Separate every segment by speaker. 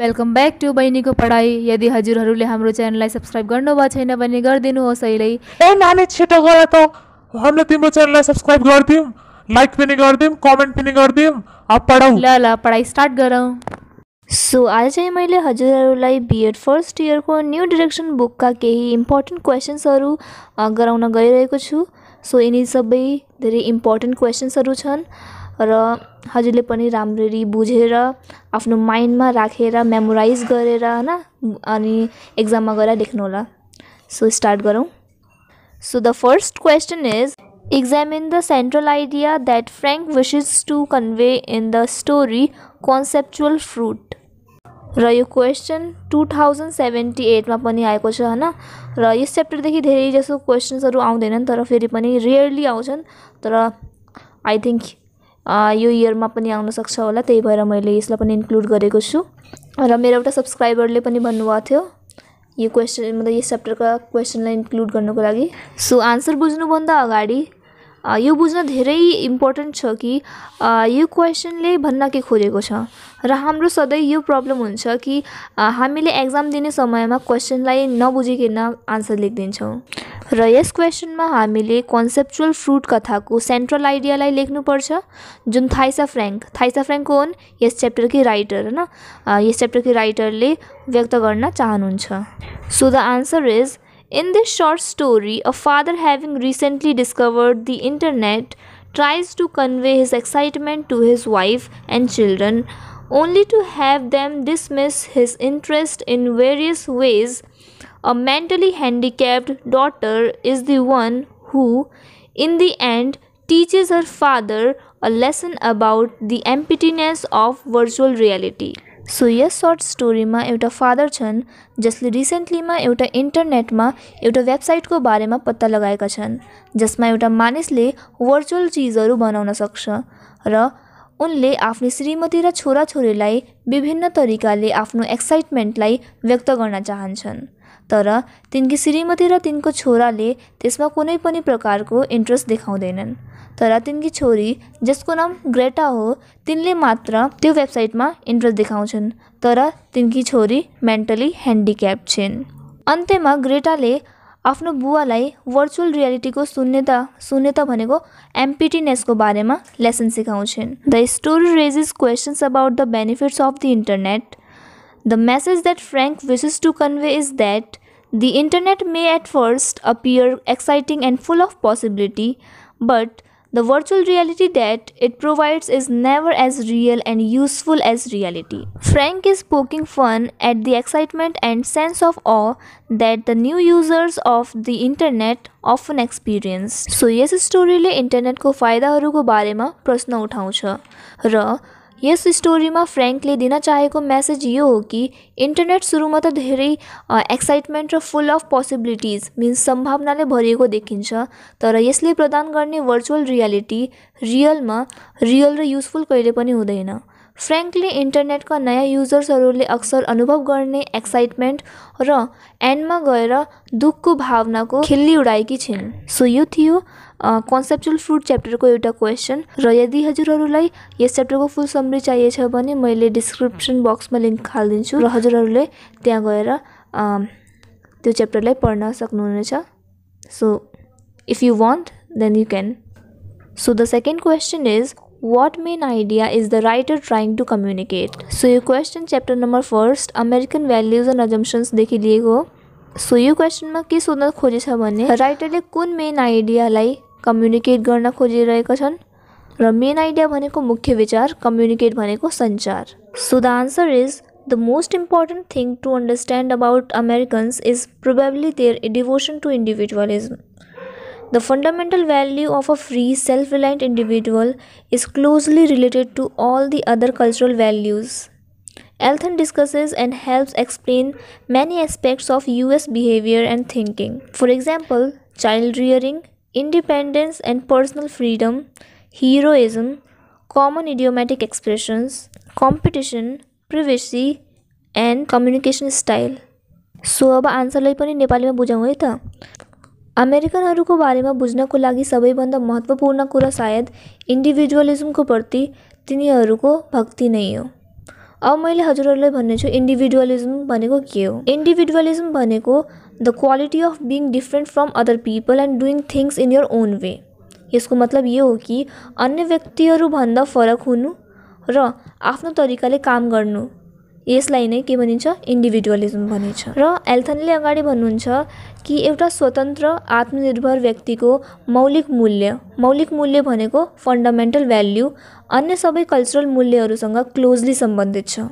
Speaker 1: Welcome back to बहिनीको पढाइ यदि हजुरहरूले हाम्रो च्यानललाई सब्सक्राइब गर्नुभएको छैन भने गरिदिनुहोस् अहिले ए नानी छिटो गर त हामीले तिम्रो च्यानललाई सब्सक्राइब गरिदिउँ लाइक पनि गरिदिउँ कमेन्ट पनि गरिदिउँ अब पढाउँ ल ल पढाइ स्टार्ट गरौँ सो आज चाहिँ मैले हजुरहरूलाई बिएड फर्स्ट इयरको न्यू डिरेक्सन बुकका केही इम्पोर्टेन्ट क्वेसन्सहरू गराउन गइरहेको छु सो यिनी सबै धेरै इम्पोर्टेन्ट क्वेसन्सहरू छन् र हजुरले पनि राम्ररी बुझेर आफ्नो माइन्डमा राखेर मेमोराइज गरेर होइन अनि एक्जाममा गएर लेख्नु होला सो स्टार्ट गरौँ so the first question is examine the central idea that Frank wishes to convey in the story conceptual fruit र यो क्वेसन टु थाउजन्ड सेभेन्टी एटमा पनि आएको छ होइन र यस च्याप्टरदेखि धेरै जसो क्वेसन्सहरू आउँदैनन् तर फेरि पनि रियरली आउँछन् तर आई थिङ्क यो इयरमा पनि आउन सक्छ होला त्यही भएर मैले यसलाई पनि इन्क्लुड गरेको छु र मेरो एउटा सब्सक्राइबरले पनि भन्नुभएको थियो यो क्वेसन मतलब यस च्याप्टरका क्वेसनलाई इन्क्लुड गर्नुको लागि सो आन्सर बुझ्नुभन्दा अगाडि यो बुझ्न धेरै इम्पोर्टेन्ट छ कि यो क्वेसनले भन्न के खोजेको छ र हाम्रो सधैँ यो प्रब्लम हुन्छ कि हामीले एक्जाम दिने समयमा क्वेसनलाई नबुझिकन आन्सर लेखिदिन्छौँ र यस क्वेसनमा हामीले कन्सेप्चुअल फ्रुट कथाको सेन्ट्रल आइडियालाई लेख्नुपर्छ जुन थाइसा फ्रेङ्क थाइसा फ्रेङ्क को हुन् यस च्याप्टरकै राइटर होइन यस च्याप्टरकी राइटरले व्यक्त गर्न चाहनुहुन्छ so the answer is in this short story a father having recently discovered the internet tries to convey his excitement to his wife and children only to have them dismiss his interest in various ways A mentally handicapped daughter is the one who, in the end, teaches her father a lesson about the emptiness of virtual reality. So यस short स्टोरीमा एउटा father छन् जसले रिसेन्टलीमा एउटा इन्टरनेटमा एउटा वेबसाइटको बारेमा पत्ता लगाएका छन् जसमा एउटा मानिसले भर्चुअल चिजहरू बनाउन सक्छ र उनले आफ्नो श्रीमती र छोराछोरीलाई विभिन्न तरिकाले आफ्नो एक्साइटमेन्टलाई व्यक्त गर्न चाहन्छन् तर तिनकी श्रीमती र तिनको छोराले त्यसमा कुनै पनि प्रकारको इन्ट्रेस्ट देखाउँदैनन् तर तिनकी छोरी जसको नाम ग्रेटा हो तिनले मात्र त्यो वेबसाइटमा इन्ट्रेस्ट देखाउँछन् तर तिनकी छोरी मेन्टली ह्यान्डिक्याप छिन् अन्त्यमा ग्रेटाले आफ्नो बुवालाई भर्चुअल रियालिटीको शून्यता शून्यता भनेको एम्पिटिनेसको बारेमा लेसन सिकाउँछन् the story raises questions about the benefits of the internet the message that Frank wishes to convey is that the internet may at first appear exciting and full of possibility but The virtual reality that it provides is never as real and useful as reality. Frank is poking fun at the excitement and sense of awe that the new users of the internet often experience. So so यस स्टोरीले इन्टरनेटको फाइदाहरूको बारेमा प्रश्न उठाउँछ ra. यस स्टोरीमा फ्रेङ्कले दिन चाहेको message यो हो कि इन्टरनेट सुरुमा त धेरै एक्साइटमेन्ट र फुल अफ पोसिबिलिटिज मिन्स सम्भावनाले भरिएको देखिन्छ तर यसले प्रदान गर्ने भर्चुअल रियालिटी रियलमा रियल र युजफुल कहिले पनि हुँदैन फ्रेङ्कले इन्टरनेटका नयाँ युजर्सहरूले अक्सर अनुभव गर्ने एक्साइटमेन्ट र एन्डमा गएर दुःखको भावनाको खिल्ली उडाएकी छिन् सो यो थियो कन्सेप्चुअल फ्रुट च्याप्टरको एउटा क्वेसन र यदि हजुरहरूलाई यस च्याप्टरको फुल समरी चाहिएछ भने मैले डिस्क्रिप्सन बक्समा लिङ्क हालिदिन्छु र हजुरहरूले त्यहाँ गएर त्यो च्याप्टरलाई पढ्न सक्नुहुनेछ so if you want then you can so the second question is what main idea is the writer trying to communicate so यो question chapter number first American values and अजम्सन्सदेखि लिएको हो सो यो क्वेसनमा के सोध्न खोजेछ भने राइटरले कुन मेन आइडियालाई कम्युनिकेट करना खोजिखन रेन आइडिया मुख्य विचार कम्युनिकेट बने को संचार so the answer is the most important thing to understand about American is probably their devotion to individualism the fundamental value of a free self reliant individual is closely related to all the other cultural values Althen discusses and help explain many aspects of U S behaviour and thinking for example child rearing independence and personal freedom, heroism, common idiomatic expressions, competition, privacy, and communication style so अब आन्सरलाई पनि नेपालीमा बुझाउँ है त अमेरिकनहरूको बारेमा बुझ्नको लागि सबैभन्दा महत्त्वपूर्ण कुरा सायद इन्डिभिजुअलिजमको प्रति तिनीहरूको भक्ति नै हो अब मैले हजुरहरूलाई भन्नेछु इन्डिभिजुअलिजम भनेको के हो इन्डिभिजुअलिजम भनेको the quality of being different from other people and doing things in your own way यसको मतलब यो हो कि अन्य व्यक्तिहरूभन्दा फरक हुनु र आफ्नो तरिकाले काम गर्नु यसलाई नै के भनिन्छ इन्डिभिजुअलिजम भनिन्छ र एल्थनले अगाडि भन्नुहुन्छ कि एउटा स्वतन्त्र आत्मनिर्भर व्यक्तिको मौलिक मूल्य मौलिक मूल्य भनेको फन्डामेन्टल भ्याल्यु अन्य सबै कल्चरल मूल्यहरूसँग क्लोजली सम्बन्धित छ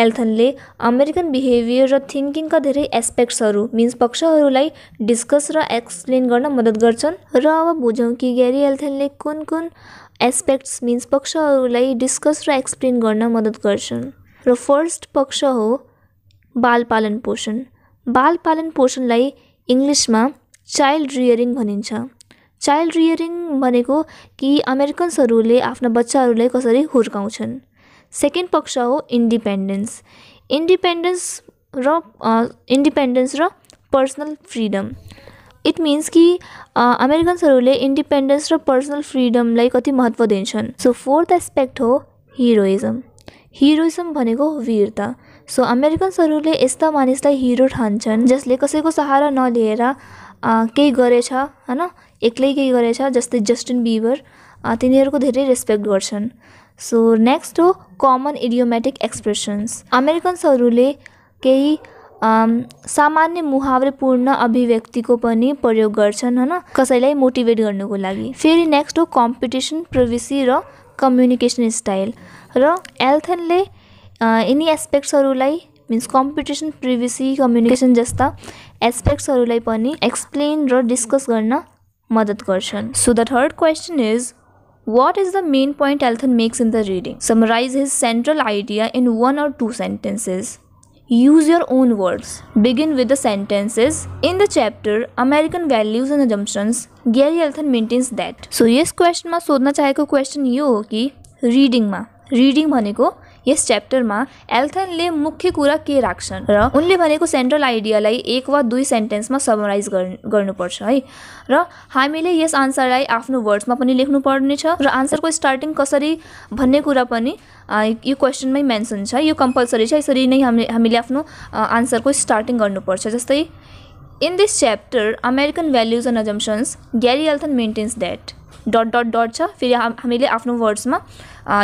Speaker 1: एल्थनले अमेरिकन बिहेभियर र थिङ्किङका धेरै एस्पेक्ट्सहरू मिन्स पक्षहरूलाई डिस्कस र एक्सप्लेन गर्न मद्दत गर्छन् र अब बुझौँ कि ग्यारी एल्थनले कुन कुन एस्पेक्ट्स मिन्स पक्षहरूलाई डिस्कस र एक्सप्लेन गर्न मद्दत गर्छन् र फर्स्ट पक्ष हो बाल पालन पोषण बाल पालन पोषणलाई इङ्ग्लिसमा चाइल्ड रियरिङ भनिन्छ चाइल्ड रियरिङ भनेको कि अमेरिकन्सहरूले आफ्ना बच्चाहरूलाई कसरी हुर्काउँछन् सेकेन्ड पक्ष हो इन्डिपेन्डेन्स इन्डिपेन्डेन्स र इन्डिपेन्डेन्स र पर्सनल फ्रिडम इट मिन्स कि अमेरिकन्सहरूले इन्डिपेन्डेन्स र पर्सनल फ्रिडमलाई कति महत्त्व दिन्छन् सो फोर्थ एस्पेक्ट हो हिरोइजम हिरोइजम भनेको वीरता सो अमेरिकन्सहरूले यस्ता मानिसलाई हिरो ठान्छन् जसले कसैको सहारा नलिएर केही गरेछ होइन एक्लै केही गरेछ जस्तै जस्टिन बिबर तिनीहरूको धेरै रेस्पेक्ट गर्छन् सो नेक्स्ट हो कमन इडियोमेटिक एक्सप्रेसन्स अमेरिकन्सहरूले केही सामान्य मुहावरेपूर्ण अभिव्यक्तिको पनि प्रयोग गर्छन् होइन कसैलाई मोटिभेट गर्नुको लागि फेरि नेक्स्ट हो कम्पिटिसन प्रविसी र कम्युनिकेसन स्टाइल र एल्थनले यिनी एस्पेक्ट्सहरूलाई मिन्स कम्पिटिसन प्रिभिसी कम्युनिकेसन जस्ता एस्पेक्ट्सहरूलाई पनि एक्सप्लेन र डिस्कस गर्न मद्दत गर्छन् so the third question is What is the main point Elton makes in the reading? Summarize his central idea in one or two sentences. Use your own words. Begin with the sentences. In the chapter American Values and Assumptions, Gary Elton maintains that. So यस क्वेसनमा सोध्न question question ki reading ma reading reading भनेको यस च्याप्टरमा एल्थनले मुख्य कुरा के राख्छन् र उनले भनेको central आइडियालाई एक वा दुई सेन्टेन्समा समराइज गर्नुपर्छ है र हामीले यस आन्सरलाई आफ्नो वर्ड्समा पनि लेख्नु लेख्नुपर्नेछ र आन्सरको स्टार्टिङ कसरी भन्ने कुरा पनि यो क्वेसनमै मेन्सन छ यो कम्पलसरी छ यसरी नै हामीले हामीले आफ्नो आन्सरको स्टार्टिङ गर्नुपर्छ जस्तै in this chapter American values and assumptions Gary Althen maintains that dot dot dot छ फेरि हामीले आफ्नो वर्ड्समा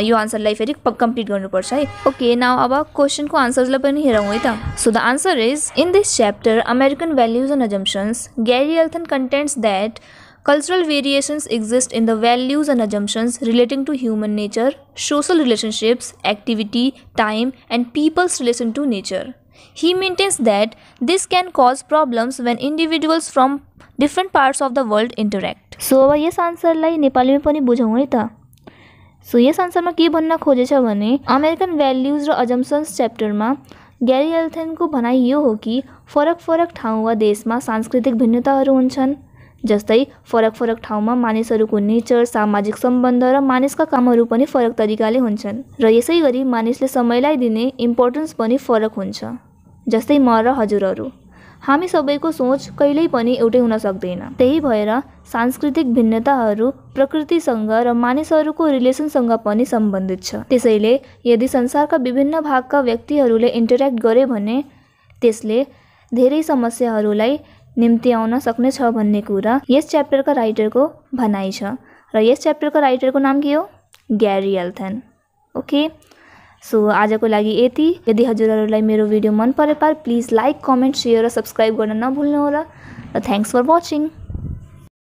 Speaker 1: यो आन्सरलाई फेरि कम्प्लिट गर्नुपर्छ है ओके नाउ अब क्वेसनको आन्सर्सलाई पनि हेरौँ है त so the answer is in this chapter American values and assumptions Gary Althen contends that Cultural variations exist in the values and assumptions relating to human nature, social relationships, activity, time, and people's relation to nature. He maintains that this can cause problems when individuals from different parts of the world interact. So, अब यस आन्सरलाई नेपालीमा पनि so yes आन्सरमा के भन्न खोजेछ भने American values र assumptions च्याप्टरमा Gary एल्थेनको भनाइ यो हो कि फरक फरक ठाउँ वा देशमा सांस्कृतिक भिन्नताहरू हुन्छन् जस्तै फरक फरक ठाउँमा मानिसहरूको नेचर सामाजिक सम्बन्ध र मानिसका कामहरू पनि फरक तरिकाले हुन्छन् र यसै गरी मानिसले समयलाई दिने इम्पोर्टेन्स पनि फरक हुन्छ जस्तै म र हजुरहरू हामी सबैको सोच कहिल्यै पनि एउटै हुन सक्दैन त्यही भएर सांस्कृतिक भिन्नताहरू प्रकृतिसँग र मानिसहरूको रिलेसनसँग पनि सम्बन्धित छ त्यसैले यदि संसारका विभिन्न भागका व्यक्तिहरूले इन्टरेक्ट गरे भने त्यसले धेरै समस्याहरूलाई निम्ति आउन सक्नेछ भन्ने कुरा यस च्याप्टरका राइटरको भनाइ छ र यस च्याप्टरका राइटरको नाम के हो ग्यारी एल्थन ओके सो आजको लागि यति यदि हजुरहरूलाई मेरो भिडियो मन परे पार प्लिज लाइक कमेन्ट सेयर र सब्सक्राइब गर्न नभुल्नुहोला र थ्याङ्क्स फर वाचिङ